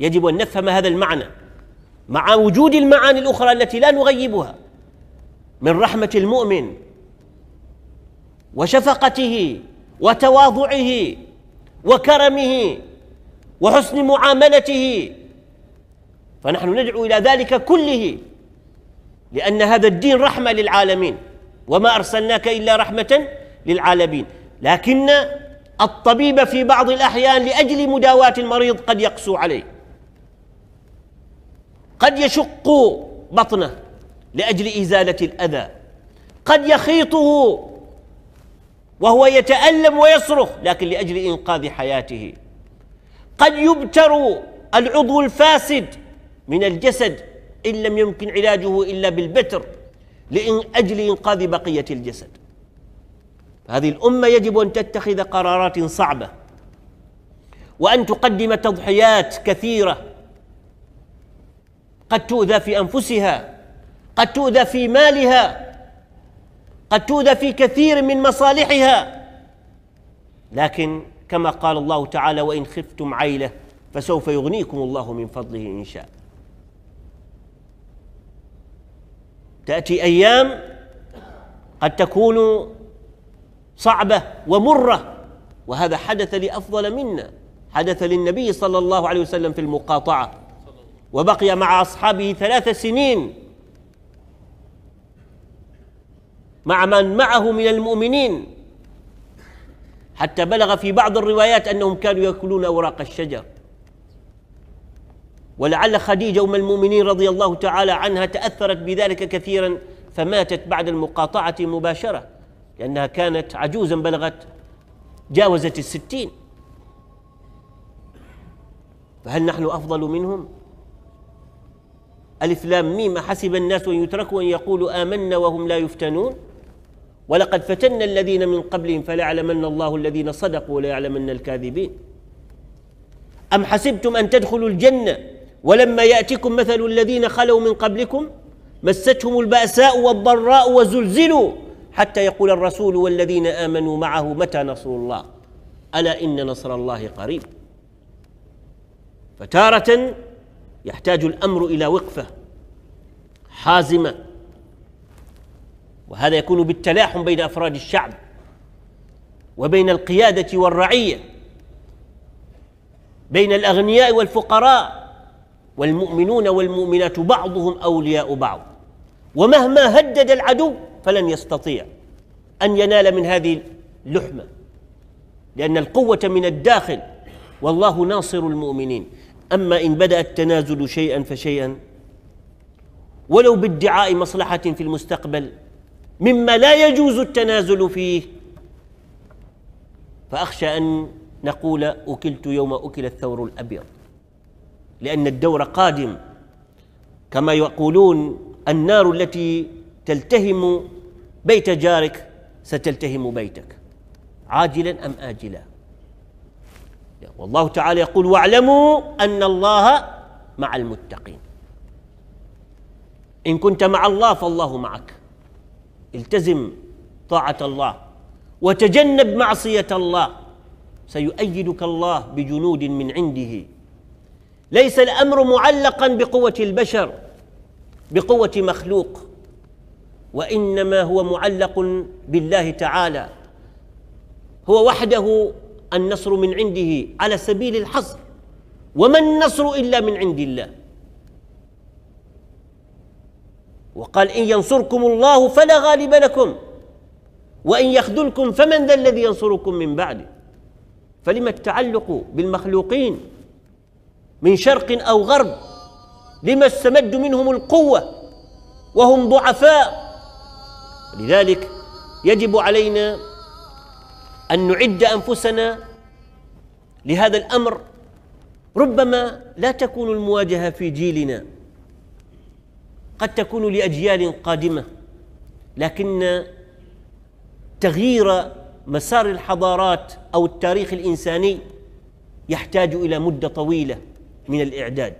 يجب أن نفهم هذا المعنى مع وجود المعاني الأخرى التي لا نغيبها من رحمة المؤمن وشفقته وتواضعه وكرمه وحسن معاملته فنحن ندعو إلى ذلك كله لأن هذا الدين رحمة للعالمين وما أرسلناك إلا رحمة للعالمين لكن الطبيب في بعض الأحيان لأجل مداواة المريض قد يقسو عليه قد يشق بطنه لاجل ازاله الاذى قد يخيطه وهو يتالم ويصرخ لكن لاجل انقاذ حياته قد يبتر العضو الفاسد من الجسد ان لم يمكن علاجه الا بالبتر لاجل انقاذ بقيه الجسد هذه الامه يجب ان تتخذ قرارات صعبه وان تقدم تضحيات كثيره قد تؤذى في انفسها قد تؤذى في مالها قد تؤذى في كثير من مصالحها لكن كما قال الله تعالى وان خفتم عيله فسوف يغنيكم الله من فضله ان شاء تاتي ايام قد تكون صعبه ومره وهذا حدث لافضل منا حدث للنبي صلى الله عليه وسلم في المقاطعه وبقي مع أصحابه ثلاث سنين مع من معه من المؤمنين حتى بلغ في بعض الروايات أنهم كانوا يأكلون أوراق الشجر ولعل خديجة أم المؤمنين رضي الله تعالى عنها تأثرت بذلك كثيرا فماتت بعد المقاطعة مباشرة لأنها كانت عجوزا بلغت جاوزت الستين فهل نحن أفضل منهم؟ ألف لام ميم حسب الناس أن يتركوا أن يقولوا آمنا وهم لا يفتنون ولقد فتنا الذين من قبلهم فليعلمن الله الذين صدقوا وليعلمن الكاذبين أم حسبتم أن تدخلوا الجنة ولما يأتكم مثل الذين خلوا من قبلكم مستهم البأساء والضراء وزلزلوا حتى يقول الرسول والذين آمنوا معه متى نصر الله ألا إن نصر الله قريب فتارة يحتاج الامر الى وقفه حازمه وهذا يكون بالتلاحم بين افراد الشعب وبين القياده والرعيه بين الاغنياء والفقراء والمؤمنون والمؤمنات بعضهم اولياء بعض ومهما هدد العدو فلن يستطيع ان ينال من هذه اللحمه لان القوه من الداخل والله ناصر المؤمنين أما إن بدأ التنازل شيئا فشيئا ولو بادعاء مصلحة في المستقبل مما لا يجوز التنازل فيه فأخشى أن نقول أكلت يوم أكل الثور الأبيض لأن الدور قادم كما يقولون النار التي تلتهم بيت جارك ستلتهم بيتك عاجلا أم آجلا والله تعالى يقول واعلموا أن الله مع المتقين إن كنت مع الله فالله معك التزم طاعة الله وتجنب معصية الله سيؤيدك الله بجنود من عنده ليس الأمر معلقا بقوة البشر بقوة مخلوق وإنما هو معلق بالله تعالى هو وحده النصر من عنده على سبيل الحصر وما النصر الا من عند الله وقال ان ينصركم الله فلا غالب لكم وان يخذلكم فمن ذا الذي ينصركم من بعده فلما التعلق بالمخلوقين من شرق او غرب لما استمد منهم القوه وهم ضعفاء لذلك يجب علينا أن نعد أنفسنا لهذا الأمر ربما لا تكون المواجهة في جيلنا قد تكون لأجيال قادمة لكن تغيير مسار الحضارات أو التاريخ الإنساني يحتاج إلى مدة طويلة من الإعداد